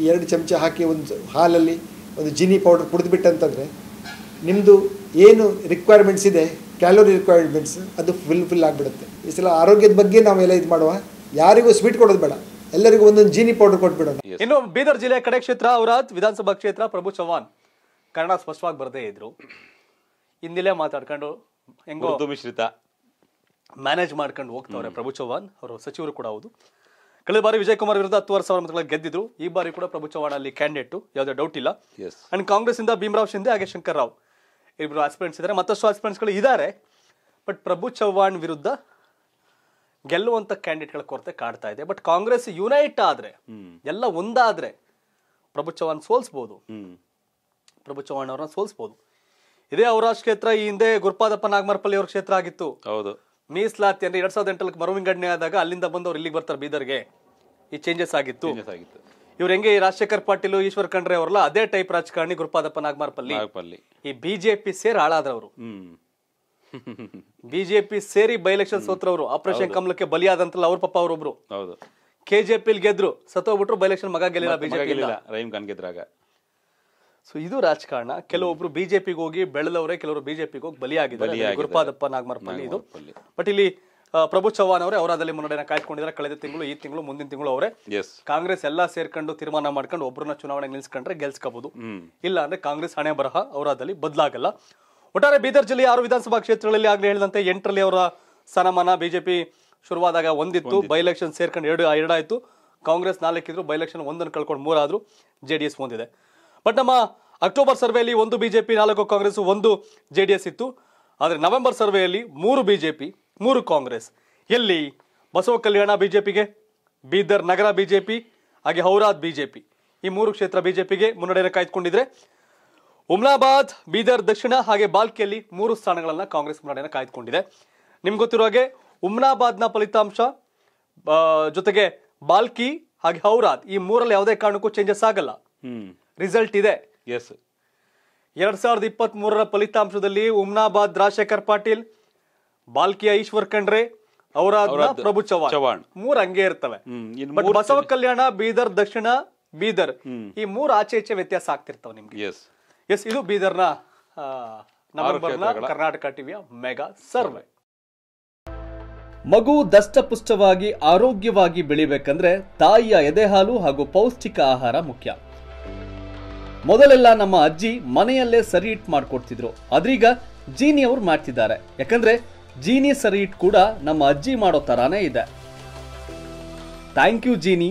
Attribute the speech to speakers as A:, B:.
A: ಈ ಎರಡು ಚಮಚ ಹಾಕಿ ಒಂದು ಹಾಲಲ್ಲಿ ಒಂದು ಜಿನಿ ಪೌಡರ್ ಕುಡಿದ್ಬಿಟ್ಟಂತಂದರೆ ನಿಮ್ಮದು ಏನು ರಿಕ್ವೈರ್ಮೆಂಟ್ಸ್ ಇದೆ ಕ್ಯಾಲೋರಿ ರಿಕ್ವೈರ್ಮೆಂಟ್ಸ್ ಅದು ಫುಲ್ ಫಿಲ್ ಆಗಿಬಿಡುತ್ತೆ ಈ ಸಲ ಆರೋಗ್ಯದ ಬಗ್ಗೆ ನಾವೆಲ್ಲ ಇದು ಮಾಡುವ ಯಾರಿಗೂ ಸ್ವೀಟ್ ಕೊಡೋದು ಬೇಡ ಎಲ್ಲರಿಗೂ ಒಂದೊಂದು ಜೀನಿ ಪೌಡರ್ ಕೊಟ್ಬಿಡೋಣ ಇನ್ನು ಬೀದರ್ ಜಿಲ್ಲೆ ಕಡೆ ಕ್ಷೇತ್ರ ಅವರ ವಿಧಾನಸಭಾ ಕ್ಷೇತ್ರ ಪ್ರಭು ಚವ್ಹಾಣ್ ಕನ್ನಡ ಸ್ಪಷ್ಟವಾಗಿ ಬರದೇ ಇದ್ರು ಹಿಂದಿಲೇ ಮಾತಾಡ್ಕೊಂಡು ಹೆಂಗೋ ಮಿಶ್ರಿತ ಮ್ಯಾನೇಜ್ ಮಾಡ್ಕೊಂಡು ಹೋಗ್ತವ್ರೆ ಪ್ರಭು ಚವ್ಹಾಣ್ ಅವರು ಸಚಿವರು ಕೂಡ ಹೌದು ಕಳೆದ ಬಾರಿ ವಿಜಯ್ ಕುಮಾರ್ ವಿರುದ್ಧ ಹತ್ತುವರೆ ಸಾವಿರ ಮತಗಳ ಗೆದ್ದಿದ್ರು ಈ ಬಾರಿ ಕೂಡ ಪ್ರಭು ಚವಾಣ ಅಲ್ಲಿ ಕ್ಯಾಂಡಿಡೇಟ್ ಯಾವುದೇ ಡೌಟ್ ಇಲ್ಲ ಅಂಡ್ ಕಾಂಗ್ರೆಸ್ ಇಂದ ಭೀಮರಾವ್ ಶಿಂದೆ ಹಾಗೆ ಶಂಕರ್ ರಾವ್ ಇಬ್ಬರು ಆಸ್ಪಿರೆಂಟ್ಸ್ ಇದ್ದಾರೆ ಮತ್ತಷ್ಟು ಆಸ್ಪಿರೆಂಟ್ಸ್ಗಳು ಇದ್ದಾರೆ ಬಟ್ ಪ್ರಭು ಚವ್ಹಾಣ್ ವಿರುದ್ಧ ಗೆಲ್ಲುವಂಥ ಕ್ಯಾಂಡಿಡೇಟ್ಗಳ ಕೊರತೆ ಕಾಡ್ತಾ ಇದೆ ಬಟ್ ಕಾಂಗ್ರೆಸ್ ಯುನೈಟ್ ಆದರೆ ಎಲ್ಲ ಒಂದಾದರೆ ಪ್ರಭು ಚವ್ಹಾಣ್ ಸೋಲಿಸ್ಬೋದು ಪ್ರಭು ಚವ್ಹಾಣ್ ಅವ್ರನ್ನ ಸೋಲಿಸ್ಬೋದು ಇದೇ ಅವರ ಕ್ಷೇತ್ರ ಈ ಹಿಂದೆ ಗುರುಪಾದಪ್ಪ ನಾಗಮಾರ್ಪಲ್ಲಿ ಅವ್ರ ಕ್ಷೇತ್ರ ಆಗಿತ್ತು ಹೌದು ಮೀಸಲಾತಿ ಅಂದ್ರೆ ಎರಡ್ ಸಾವಿರದ ಎಂಟಲ್ಲಿ ಮರು ಆದಾಗ ಅಲ್ಲಿಂದ ಬಂದು ಅವ್ರು ಇಲ್ಲಿಗೆ ಬರ್ತಾರೆ ಬೀದರ್ಗೆ ಈ ಚೇಂಜಸ್ ಆಗಿತ್ತು ಆಗಿತ್ತು ಹೆಂಗೆ ರಾಜಶೇಖರ್ ಪಾಟೀಲ್ ಈಶ್ವರ್ ಖಂಡ್ರೆ ಅವರಲ್ಲ ಅದೇ ಟೈಪ್ ರಾಜಕಾರಣಿ ಗುರುಪಾದಪ್ಪ ನಾಗಮಾರ್ಪಲ್ಲಿ ಈ ಬಿಜೆಪಿ ಸೇರಿ ಹಾಳಾದ್ರವರು ಬಿಜೆಪಿ ಸೇರಿ ಬೈ ಎಲೆಕ್ಷನ್ ಸೋತ್ರವರು ಆಪರೇಷನ್ ಕಮಲಕ್ಕೆ ಬಲಿಯಾದಂತಲ್ಲ ಅವ್ರ ಪಪ್ಪ ಅವರೊಬ್ರು ಹೌದು ಕೆಜೆಪಿಲ್ ಗೆದ್ರು ಸತ್ತೋಗ್ಬಿಟ್ರು ಬೈ ಎಲೆಕ್ಷನ್ ಮಗ ಗೆಲ್ಲಿಲ್ಲ ಬಿಜೆಪಿ ರಹೀಮ್ ಖಾನ್ ಗೆದ್ರಾಗ ಸೊ ಇದು ರಾಜಕಾರಣ ಕೆಲವೊಬ್ರು ಬಿಜೆಪಿಗೆ ಹೋಗಿ ಬೆಳೆದವರೇ ಕೆಲವರು ಬಿಜೆಪಿಗೆ ಹೋಗಿ ಬಲಿಯಾಗಿದ್ದಾರೆ ಗುರುಪಾದಪ್ಪ ನಾಗಮಾರ್ಪಲ್ಲಿ ಇದು ಬಟ್ ಇಲ್ಲಿ ಪ್ರಭು ಚವ್ಹಾಣ್ ಅವರೇ ಅವರಾದಲ್ಲಿ ಮುನ್ನಡೆಯನ್ನು ಕಾಯ್ಕೊಂಡಿದ್ದಾರೆ ಕಳೆದ ತಿಂಗಳು ಈ ತಿಂಗಳು ಮುಂದಿನ ತಿಂಗಳು ಅವರೇ ಕಾಂಗ್ರೆಸ್ ಎಲ್ಲಾ ಸೇರ್ಕೊಂಡು ತೀರ್ಮಾನ ಮಾಡ್ಕೊಂಡು ಒಬ್ಬರನ್ನ ಚುನಾವಣೆ ನಿಲ್ಸ್ಕೊಂಡ್ರೆ ಗೆಲ್ಸ್ಕೋಬಹುದು ಇಲ್ಲ ಅಂದ್ರೆ ಕಾಂಗ್ರೆಸ್ ಹಣೆ ಬರಹ ಅವರಾದಲ್ಲಿ ಬದಲಾಗಲ್ಲ ಒಟ್ಟಾರೆ ಬೀದರ್ ಜಿಲ್ಲೆಯ ಆರು ವಿಧಾನಸಭಾ ಕ್ಷೇತ್ರಗಳಲ್ಲಿ ಆಗಲೇ ಹೇಳಿದಂತೆ ಎಂಟರಲ್ಲಿ ಅವರ ಸ್ಥಾನಮಾನ ಬಿಜೆಪಿ ಶುರುವಾದಾಗ ಒಂದಿತ್ತು ಬೈ ಎಲೆಕ್ಷನ್ ಸೇರ್ಕೊಂಡು ಎರಡು ಎರಡಾಯಿತು ಕಾಂಗ್ರೆಸ್ ನಾಲ್ಕಿದ್ರು ಬೈ ಎಲೆಕ್ಷನ್ ಒಂದನ್ನು ಕಳ್ಕೊಂಡು ಮೂರಾದ್ರು ಜೆ ಡಿ ಎಸ್ ಒಂದಿದೆ ಬಟ್ ನಮ್ಮ ಅಕ್ಟೋಬರ್ ಸರ್ವೆಯಲ್ಲಿ ಒಂದು ಬಿಜೆಪಿ ನಾಲ್ಕು ಕಾಂಗ್ರೆಸ್ ಒಂದು ಜೆ ಇತ್ತು ಆದರೆ ನವೆಂಬರ್ ಸರ್ವೆಯಲ್ಲಿ ಮೂರು ಬಿಜೆಪಿ ಮೂರು ಕಾಂಗ್ರೆಸ್ ಎಲ್ಲಿ ಬಸವ ಕಲ್ಯಾಣ ಬಿಜೆಪಿಗೆ ಬೀದರ್ ನಗರ ಬಿ ಜೆ ಪಿ ಹಾಗೆ ಹೌರಾದ್ ಬಿ ಜೆ ಪಿ ಈ ಮೂರು ಕ್ಷೇತ್ರ ಬಿಜೆಪಿಗೆ ಮುನ್ನಡೆಯನ್ನು ಕಾಯ್ದುಕೊಂಡಿದ್ರೆ ಉಮ್ನಾಬಾದ್ ಬೀದರ್ ದಕ್ಷಿಣ ಹಾಗೆ ಬಾಲ್ಕಿಯಲ್ಲಿ ಮೂರು ಸ್ಥಾನಗಳನ್ನು ಕಾಂಗ್ರೆಸ್ ಮುನ್ನಡೆಯನ್ನು ಕಾಯ್ದುಕೊಂಡಿದೆ ನಿಮ್ಗೆ ಗೊತ್ತಿರೋ ಹಾಗೆ ಉಮ್ನಾಬಾದ್ನ ಫಲಿತಾಂಶ ಜೊತೆಗೆ ಬಾಲ್ಕಿ ಹಾಗೆ ಹೌರಾದ್ ಈ ಮೂರಲ್ಲಿ ಯಾವುದೇ ಕಾರಣಕ್ಕೂ ಚೇಂಜಸ್ ಆಗಲ್ಲ ರಿಸಲ್ಟ್ ಇದೆ ಎಸ್ ಎರಡ್ ಸಾವಿರದ ಇಪ್ಪತ್ತ್ ಮೂರರ ಫಲಿತಾಂಶದಲ್ಲಿ ಉಮ್ನಾಬಾದ್ ರಾಜಶೇಖರ್ ಪಾಟೀಲ್ ಬಾಲ್ಕಿಯ ಈಶ್ವರ್ ಖಂಡ್ರೆ ಅವರ ಪ್ರಭು ಚವ್ಹಾಣ್ ಮೂರ್ ಹಂಗೆ ಇರ್ತವೆ ಬಸವ ಕಲ್ಯಾಣ ಬೀದರ್ ದಕ್ಷಿಣ ಬೀದರ್ ಈ ಮೂರ್ ಆಚೆ ಈಚೆ ವ್ಯತ್ಯಾಸ ಆಗ್ತಿರ್ತಾವ ನಿಮ್ಗೆ ಎಸ್ ಇದು ಬೀದರ್ನ ನವೆಂಬರ್ನ ಕರ್ನಾಟಕ ಟಿವಿಯ ಮೆಗಾ ಸರ್ವೆ ಮಗು ದಷ್ಟಪುಷ್ಟವಾಗಿ ಆರೋಗ್ಯವಾಗಿ ಬೆಳಿಬೇಕಂದ್ರೆ ತಾಯಿಯ ಎದೆಹಾಲು ಹಾಗೂ ಪೌಷ್ಟಿಕ ಆಹಾರ ಮುಖ್ಯ ಮೊದಲೆಲ್ಲ ನಮ್ಮ ಅಜ್ಜಿ ಮನೆಯಲ್ಲೇ ಸರಿ ಇಟ್ ಮಾಡ್ಕೊಡ್ತಿದ್ರು ಅದ್ರೀಗ ಜೀನಿ ಅವ್ರು ಮಾಡ್ತಿದ್ದಾರೆ ಯಾಕಂದ್ರೆ ಜೀನಿ ಇಟ್ ಕೂಡ ನಮ್ಮ ಅಜ್ಜಿ ಮಾಡೋ ಥರಾನೇ ಇದೆ ಥ್ಯಾಂಕ್ ಯು ಜೀನಿ